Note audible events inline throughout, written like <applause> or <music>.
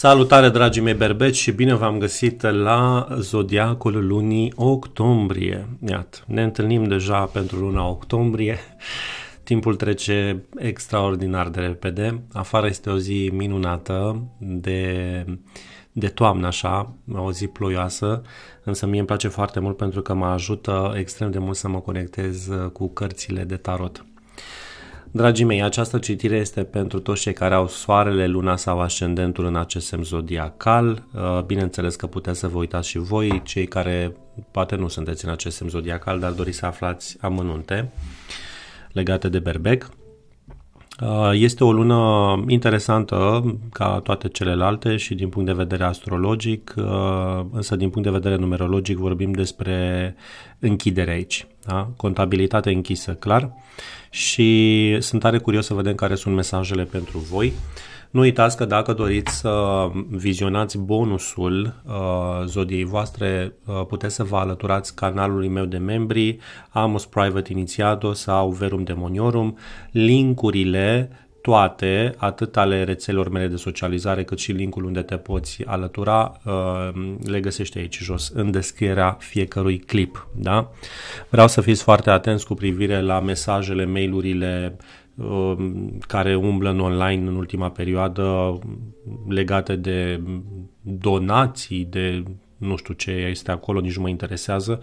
Salutare dragii mei berbeci și bine v-am găsit la Zodiacul lunii octombrie. Iată, ne întâlnim deja pentru luna octombrie. <laughs> Timpul trece extraordinar de repede. Afară este o zi minunată de, de toamnă așa, o zi ploioasă, însă mie îmi place foarte mult pentru că mă ajută extrem de mult să mă conectez uh, cu cărțile de tarot. Dragii mei, această citire este pentru toți cei care au soarele, luna sau ascendentul în acest semn zodiacal. Uh, bineînțeles că puteți să vă uitați și voi, cei care poate nu sunteți în acest semn zodiacal, dar doriți să aflați amănunte legate de berbec. Uh, este o lună interesantă ca toate celelalte și din punct de vedere astrologic, uh, însă din punct de vedere numerologic vorbim despre închidere aici, da? contabilitate închisă, clar. Și sunt tare curios să vedem care sunt mesajele pentru voi. Uh, nu uitați că dacă doriți să vizionați bonusul uh, zodiei voastre, uh, puteți să vă alăturați canalului meu de membri, Amus Private Initiato sau Verum Demoniorum. Linkurile toate, atât ale rețelor mele de socializare, cât și linkul unde te poți alătura, uh, le găsești aici jos, în descrierea fiecărui clip. Da? Vreau să fiți foarte atenți cu privire la mesajele, mailurile Um, care umblă în online în ultima perioadă legate de donații, de nu știu ce este acolo, nici nu mă interesează,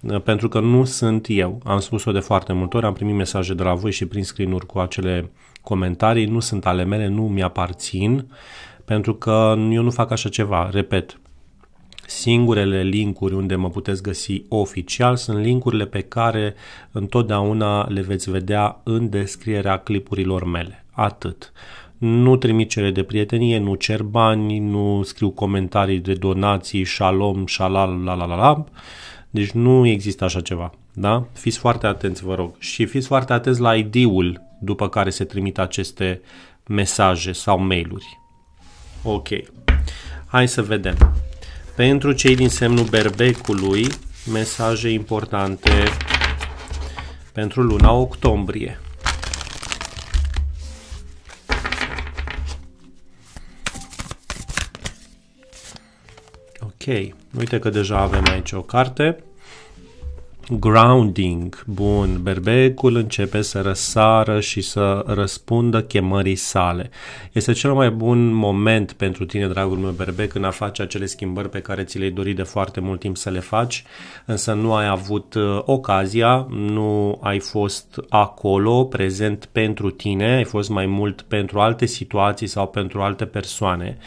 uh, pentru că nu sunt eu. Am spus-o de foarte multe ori, am primit mesaje de la voi și prin screen-uri cu acele comentarii, nu sunt ale mele, nu mi-aparțin, pentru că eu nu fac așa ceva, repet, Singurele linkuri unde mă puteți găsi oficial sunt linkurile pe care întotdeauna le veți vedea în descrierea clipurilor mele. Atât nu trimit cere de prietenie, nu cer bani, nu scriu comentarii de donații, shalom, shalal, la la la la. Deci nu există așa ceva. Da? Fiți foarte atenți, vă rog. Și fiți foarte atenți la ID-ul după care se trimit aceste mesaje sau mail-uri. Ok. Hai să vedem. Pentru cei din semnul berbecului, mesaje importante pentru luna octombrie. Ok, uite că deja avem aici o carte grounding bun, berbecul începe să răsară și să răspundă chemării sale. Este cel mai bun moment pentru tine, dragul meu berbec, în a face acele schimbări pe care ți le-ai dorit de foarte mult timp să le faci, însă nu ai avut uh, ocazia, nu ai fost acolo, prezent pentru tine, ai fost mai mult pentru alte situații sau pentru alte persoane.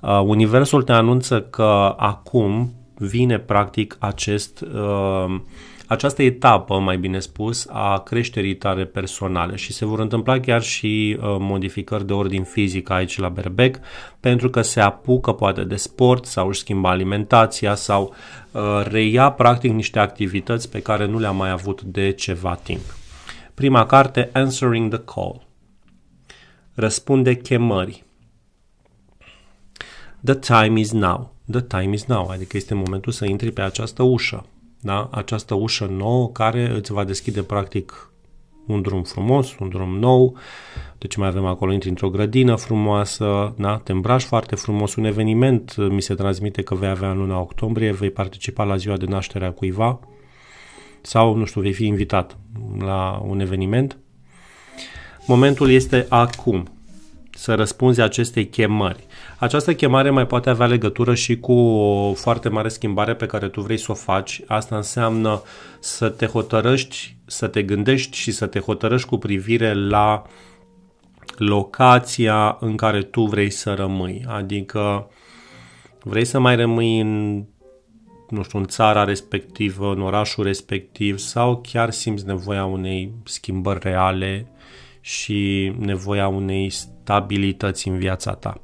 Uh, universul te anunță că acum vine practic acest uh, această etapă, mai bine spus, a creșterii tare personale și se vor întâmpla chiar și uh, modificări de ordin fizic aici la berbec, pentru că se apucă poate de sport sau își schimbă alimentația sau uh, reia practic niște activități pe care nu le-a mai avut de ceva timp. Prima carte, Answering the Call. Răspunde chemării. The time is now. The time is now, adică este momentul să intri pe această ușă da? această ușă nouă care îți va deschide practic un drum frumos, un drum nou, deci mai avem acolo, intri într-o grădină frumoasă, da? te îmbraci foarte frumos, un eveniment mi se transmite că vei avea în luna octombrie, vei participa la ziua de naștere a cuiva sau, nu știu, vei fi invitat la un eveniment. Momentul este acum, să răspunzi acestei chemări. Această chemare mai poate avea legătură și cu o foarte mare schimbare pe care tu vrei să o faci. Asta înseamnă să te hotărăști, să te gândești și să te hotărăști cu privire la locația în care tu vrei să rămâi. Adică vrei să mai rămâi în nu știu, în țara respectivă, în orașul respectiv sau chiar simți nevoia unei schimbări reale și nevoia unei stabilități în viața ta.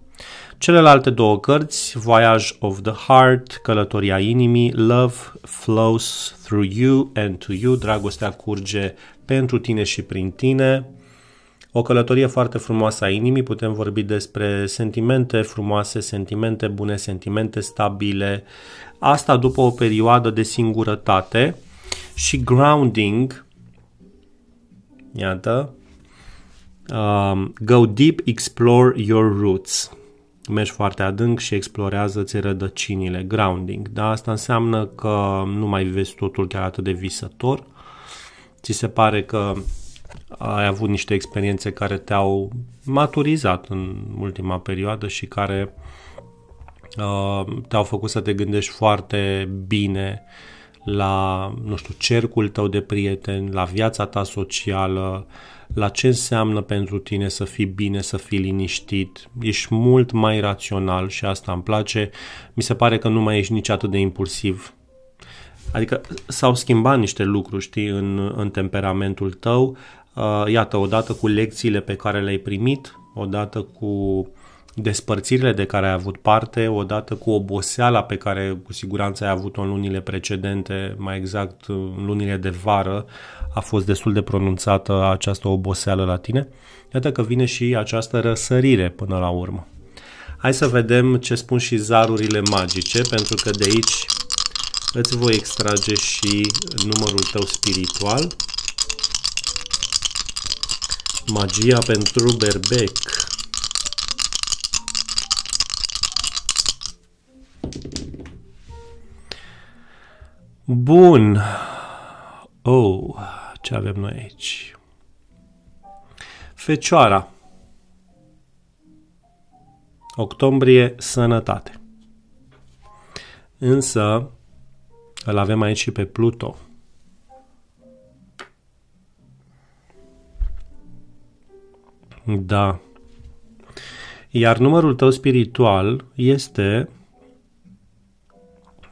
Celelalte două cărți, Voyage of the Heart, Călătoria inimii, Love Flows Through You and to You, Dragostea curge pentru tine și prin tine, o călătorie foarte frumoasă a inimii, putem vorbi despre sentimente frumoase, sentimente bune, sentimente stabile, asta după o perioadă de singurătate și grounding, iată, um, Go deep, explore your roots. Mergi foarte adânc și explorează-ți rădăcinile, grounding. Da? Asta înseamnă că nu mai vezi totul chiar atât de visător. Ți se pare că ai avut niște experiențe care te-au maturizat în ultima perioadă și care uh, te-au făcut să te gândești foarte bine la, nu știu, cercul tău de prieteni, la viața ta socială, uh, la ce înseamnă pentru tine să fii bine, să fii liniștit, ești mult mai rațional și asta îmi place, mi se pare că nu mai ești nici atât de impulsiv. Adică s-au schimbat niște lucruri, știi, în, în temperamentul tău, uh, iată, odată cu lecțiile pe care le-ai primit, odată cu despărțirile de care ai avut parte, odată cu oboseala pe care cu siguranță ai avut-o în lunile precedente, mai exact în lunile de vară, a fost destul de pronunțată această oboseală la tine, iată că vine și această răsărire până la urmă. Hai să vedem ce spun și zarurile magice, pentru că de aici îți voi extrage și numărul tău spiritual. Magia pentru berbec. Bun. Oh, ce avem noi aici? Fecioara. Octombrie, sănătate. Însă, îl avem aici și pe Pluto. Da. Iar numărul tău spiritual este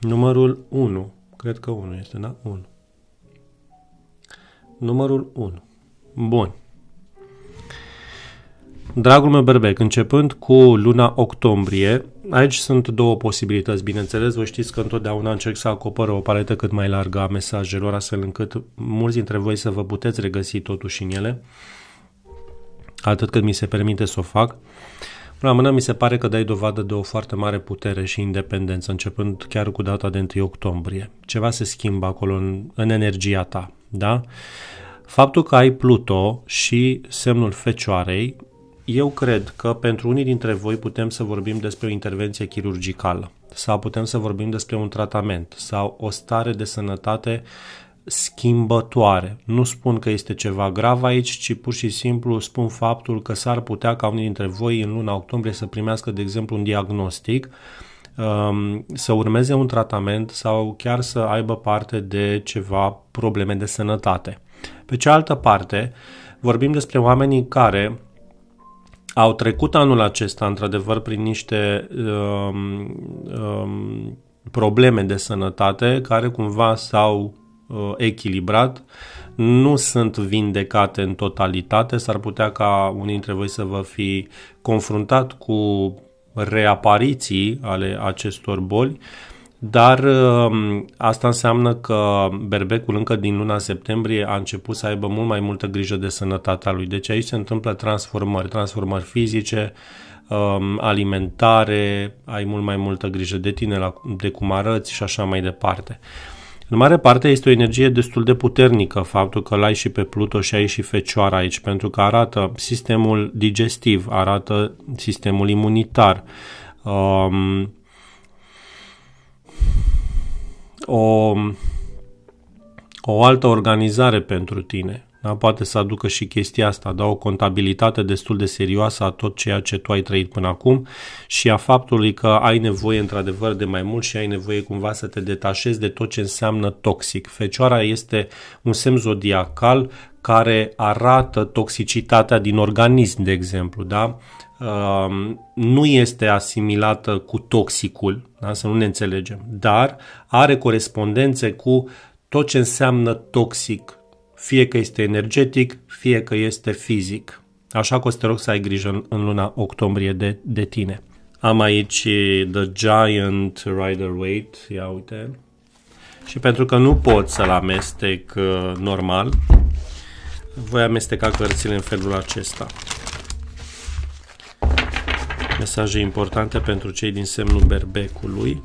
numărul 1. Cred că 1 este, da? 1. Numărul 1. Bun. Dragul meu berbec, începând cu luna octombrie, aici sunt două posibilități, bineînțeles, vă știți că întotdeauna încerc să acopăr o paletă cât mai largă a mesajelor, astfel încât mulți dintre voi să vă puteți regăsi totuși în ele, atât cât mi se permite să o fac. Uh, la mână mi se pare că dai dovadă de o foarte mare putere și independență, începând chiar cu data de 1 octombrie. Ceva se schimbă acolo în, în energia ta, da? Faptul că ai Pluto și semnul Fecioarei, eu cred că pentru unii dintre voi putem să vorbim despre o intervenție chirurgicală sau putem să vorbim despre un tratament sau o stare de sănătate schimbătoare. Nu spun că este ceva grav aici, ci pur și simplu spun faptul că s-ar putea ca unii dintre voi în luna octombrie să primească, de exemplu, un diagnostic, um, să urmeze un tratament sau chiar să aibă parte de ceva probleme de sănătate. Pe cealaltă parte, vorbim despre oamenii care au trecut anul acesta, într-adevăr, prin niște um, um, probleme de sănătate care cumva s-au Uh, echilibrat, nu sunt vindecate în totalitate, s-ar putea ca unii dintre voi să vă fi confruntat cu reapariții ale acestor boli, dar um, asta înseamnă că berbecul încă din luna septembrie a început să aibă mult mai multă grijă de sănătatea lui. Deci aici se întâmplă transformări, transformări fizice, um, alimentare, ai mult mai multă grijă de tine, de cum arăți și așa mai departe. În mare parte este o energie destul de puternică faptul că l-ai și pe Pluto și ai și Fecioara aici, pentru că arată sistemul digestiv, arată sistemul imunitar. Um, o, o altă organizare pentru tine. Da? Poate să aducă și chestia asta, da? o contabilitate destul de serioasă a tot ceea ce tu ai trăit până acum și a faptului că ai nevoie într-adevăr de mai mult și ai nevoie cumva să te detașezi de tot ce înseamnă toxic. Fecioara este un semn zodiacal care arată toxicitatea din organism, de exemplu, da? Uh, nu este asimilată cu toxicul, da? să nu ne înțelegem, dar are corespondențe cu tot ce înseamnă toxic fie că este energetic, fie că este fizic. Așa că o să te rog să ai grijă în luna octombrie de, de tine. Am aici eh, The Giant Rider Weight, ia uite. Și pentru că nu pot să-l amestec uh, normal, voi amesteca cărțile în felul acesta. Mesaje importante pentru cei din semnul berbecului.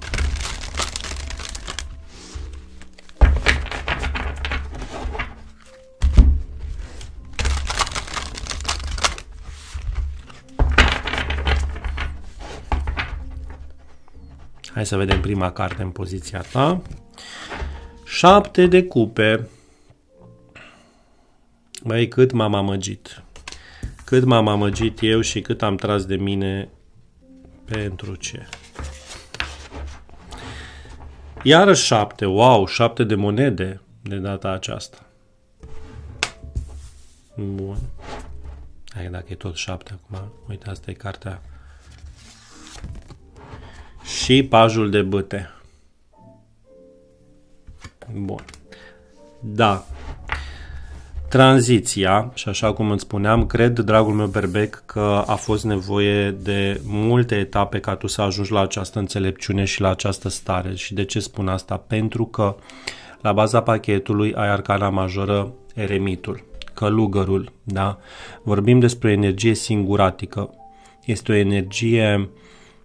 Hai să vedem prima carte în poziția ta. 7 de cupe. Băi, cât m-am amăgit. Cât m-am amăgit eu și cât am tras de mine pentru ce. Iarăși 7, wow, 7 de monede de data aceasta. Bun. Hai, dacă e tot 7 acum, uite, asta e cartea și pajul de băte. Bun. Da. Tranziția, și așa cum îți spuneam, cred, dragul meu Berbec, că a fost nevoie de multe etape ca tu să ajungi la această înțelepciune și la această stare. Și de ce spun asta? Pentru că la baza pachetului ai arcana majoră eremitul, călugărul, da? Vorbim despre o energie singuratică. Este o energie uh,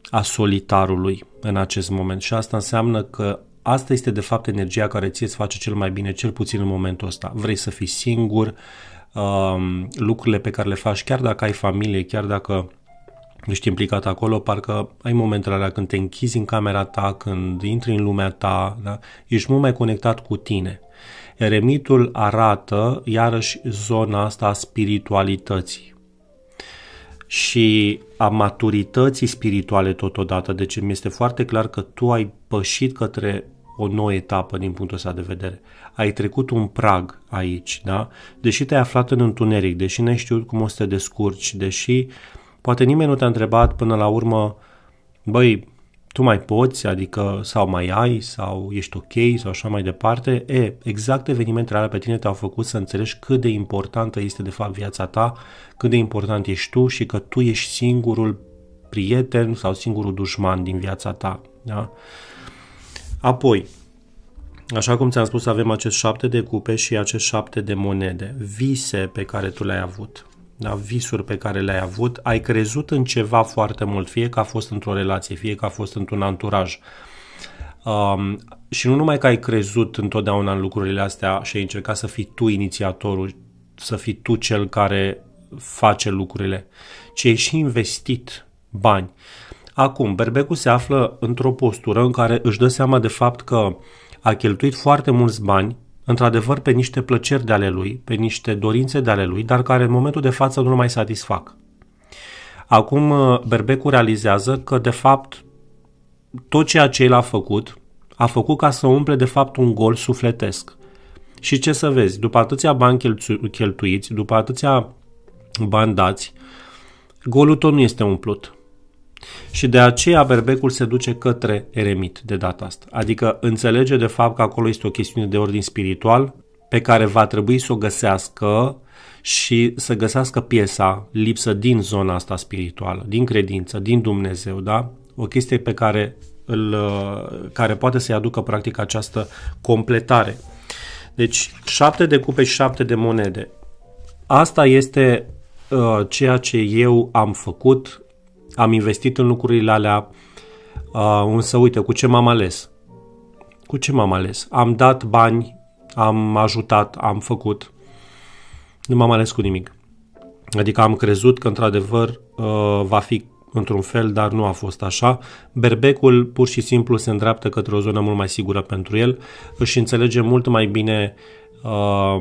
a solitarului în acest moment și asta înseamnă că asta este de fapt energia care ție îți face cel mai bine, cel puțin în momentul ăsta. Vrei să fii singur, um, lucrurile pe care le faci, chiar dacă ai familie, chiar dacă ești implicat acolo, parcă ai momentele alea când te închizi în camera ta, când intri în lumea ta, da? ești mult mai conectat cu tine. Eremitul arată iarăși zona asta a spiritualității și a maturității spirituale totodată. Deci mi este foarte clar că tu ai pășit către o nouă etapă din punctul ăsta de vedere. Ai trecut un prag aici, da? Deși te-ai aflat în întuneric, deși n-ai știut cum o să te descurci, deși poate nimeni nu te-a întrebat până la urmă, băi, tu mai poți, adică sau mai ai, sau ești ok, sau așa mai departe, e, exact evenimentele alea pe tine te-au făcut să înțelegi cât de importantă este de fapt viața ta, cât de important ești tu și că tu ești singurul prieten sau singurul dușman din viața ta. Da? Apoi, Așa cum ți-am spus, avem acest șapte de cupe și acest șapte de monede, vise pe care tu le-ai avut da, visuri pe care le-ai avut, ai crezut în ceva foarte mult, fie că a fost într-o relație, fie că a fost într-un anturaj. Um, și nu numai că ai crezut întotdeauna în lucrurile astea și ai încercat să fii tu inițiatorul, să fii tu cel care face lucrurile, ci ai și investit bani. Acum, Berbecu se află într-o postură în care își dă seama de fapt că a cheltuit foarte mulți bani într-adevăr, pe niște plăceri de ale lui, pe niște dorințe de ale lui, dar care în momentul de față nu mai satisfac. Acum uh, Berbecu realizează că, de fapt, tot ceea ce el a făcut, a făcut ca să umple, de fapt, un gol sufletesc. Și ce să vezi, după atâția bani cheltuiți, după atâția bani dați, golul tot nu este umplut și de aceea berbecul se duce către eremit de data asta. Adică înțelege de fapt că acolo este o chestiune de ordin spiritual pe care va trebui să o găsească și să găsească piesa lipsă din zona asta spirituală, din credință, din Dumnezeu, da? O chestie pe care, îl, uh, care poate să-i aducă practic această completare. Deci, șapte de cupe și șapte de monede. Asta este uh, ceea ce eu am făcut am investit în lucrurile alea, uh, însă uite, cu ce m-am ales? Cu ce m-am ales? Am dat bani, am ajutat, am făcut, nu m-am ales cu nimic. Adică am crezut că într-adevăr uh, va fi într-un fel, dar nu a fost așa. Berbecul pur și simplu se îndreaptă către o zonă mult mai sigură pentru el, își înțelege mult mai bine uh,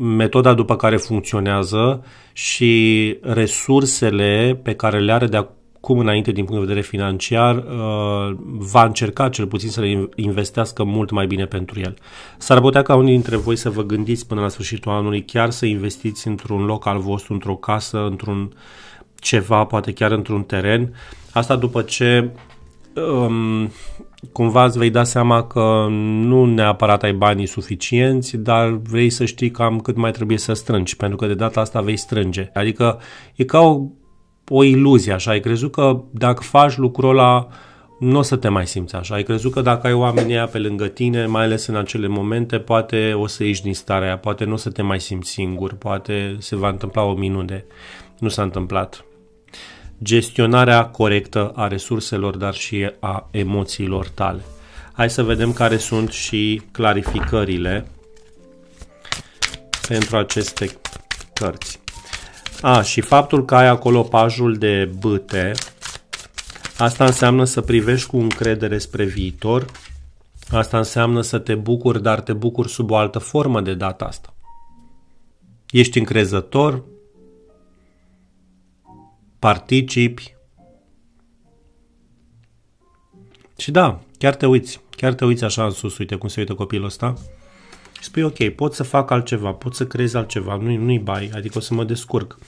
metoda după care funcționează și resursele pe care le are de acum înainte din punct de vedere financiar uh, va încerca cel puțin să le investească mult mai bine pentru el. S-ar putea ca unii dintre voi să vă gândiți până la sfârșitul anului chiar să investiți într-un loc al vostru, într-o casă, într-un ceva, poate chiar într-un teren. Asta după ce um, cumva îți vei da seama că nu neapărat ai banii suficienți, dar vrei să știi cam cât mai trebuie să strângi, pentru că de data asta vei strânge. Adică e ca o, o iluzie, așa, ai crezut că dacă faci lucrul ăla nu o să te mai simți așa. Ai crezut că dacă ai oamenii aia pe lângă tine, mai ales în acele momente, poate o să ieși din starea aia, poate nu o să te mai simți singur, poate se va întâmpla o minune. Nu s-a întâmplat gestionarea corectă a resurselor, dar și a emoțiilor tale. Hai să vedem care sunt și clarificările pentru aceste cărți. A, și faptul că ai acolo pajul de băte, asta înseamnă să privești cu încredere spre viitor, asta înseamnă să te bucuri, dar te bucuri sub o altă formă de data asta. Ești încrezător, participi. Și da, chiar te uiți, chiar te uiți așa în sus, uite cum se uită copilul ăsta. Și spui, ok, pot să fac altceva, pot să creez altceva, nu-i, nu-i bai, adică o să mă descurc.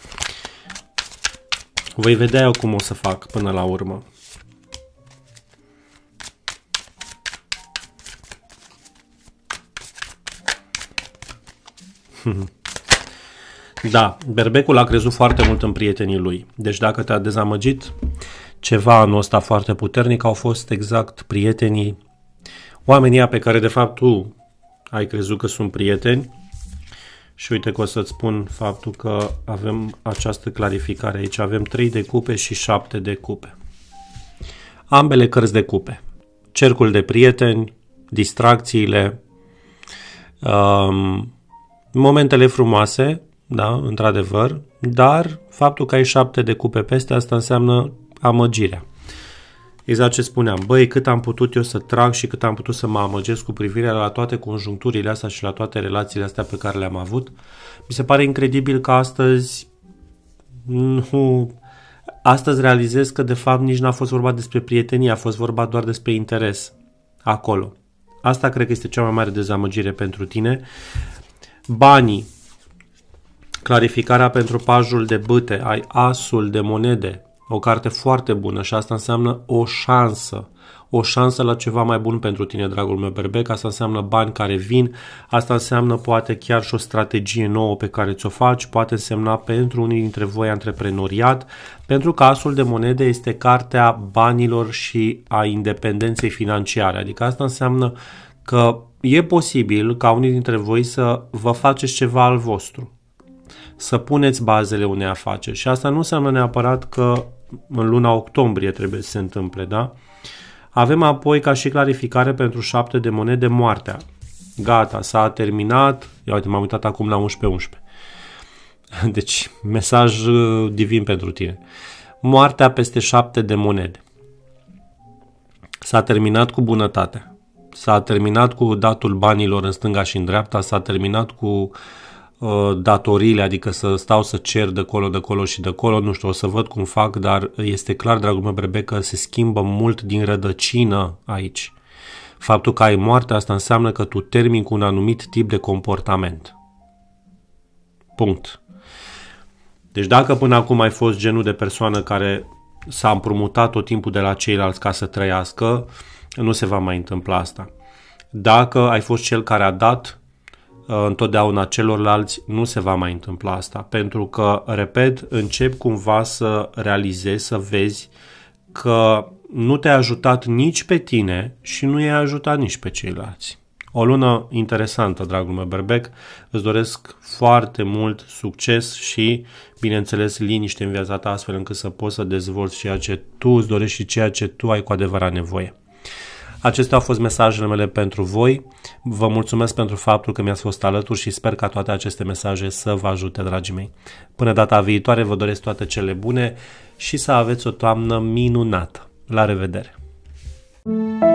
Voi vedea eu cum o să fac până la urmă. Mm-hmm. <laughs> Da, Berbecul a crezut foarte mult în prietenii lui. Deci dacă te-a dezamăgit ceva anul ăsta foarte puternic, au fost exact prietenii, oamenii pe care de fapt tu ai crezut că sunt prieteni. Și uite că o să-ți spun faptul că avem această clarificare aici. Avem 3 de cupe și 7 de cupe. Ambele cărți de cupe. Cercul de prieteni, distracțiile, um, momentele frumoase da, într-adevăr, dar faptul că ai șapte de cupe peste asta înseamnă amăgirea. Exact ce spuneam, băi, cât am putut eu să trag și cât am putut să mă amăgesc cu privirea la toate conjuncturile astea și la toate relațiile astea pe care le-am avut. Mi se pare incredibil că astăzi nu, astăzi realizez că de fapt nici n-a fost vorba despre prietenie, a fost vorba doar despre interes acolo. Asta cred că este cea mai mare dezamăgire pentru tine. Banii, clarificarea pentru pajul de bâte, ai asul de monede, o carte foarte bună și asta înseamnă o șansă. O șansă la ceva mai bun pentru tine, dragul meu berbec, asta înseamnă bani care vin, asta înseamnă poate chiar și o strategie nouă pe care ți-o faci, poate însemna pentru unii dintre voi antreprenoriat, pentru că Asul de Monede este cartea banilor și a independenței financiare, adică asta înseamnă că e posibil ca unii dintre voi să vă faceți ceva al vostru, să puneți bazele unei afaceri. Și asta nu înseamnă neapărat că în luna octombrie trebuie să se întâmple, da? Avem apoi ca și clarificare pentru șapte de monede moartea. Gata, s-a terminat. Ia uite, m-am uitat acum la 11.11. .11. <laughs> Deci, mesaj uh, divin pentru tine. Moartea peste șapte de monede. S-a terminat cu bunătatea. S-a terminat cu datul banilor în stânga și în dreapta, s-a terminat cu uh, Uh, datoriile, adică să stau să cer de colo, de colo și de colo, nu știu, o să văd cum fac, dar este clar, dragul meu, Brebe, că se schimbă mult din rădăcină aici. Faptul că ai moarte, asta înseamnă că tu termini cu un anumit tip de comportament. Punct. Deci dacă până acum ai fost genul de persoană care s-a împrumutat tot timpul de la ceilalți ca să trăiască, nu se va mai întâmpla asta. Dacă ai fost cel care a dat, Uh, întotdeauna celorlalți nu se va mai întâmpla asta, pentru că, repet, încep cumva să realizezi, să vezi că nu te-a ajutat nici pe tine și nu i-a ajutat nici pe ceilalți. O lună interesantă, dragul meu Berbec, îți doresc foarte mult succes și, bineînțeles, liniște în viața ta astfel încât să poți să dezvolți ceea ce tu îți dorești și ceea ce tu ai cu adevărat nevoie. Acestea au fost mesajele mele pentru voi. Vă mulțumesc pentru faptul că mi-ați fost alături și sper ca toate aceste mesaje să vă ajute, dragii mei. Până data viitoare, vă doresc toate cele bune și să aveți o toamnă minunată. La revedere! thank you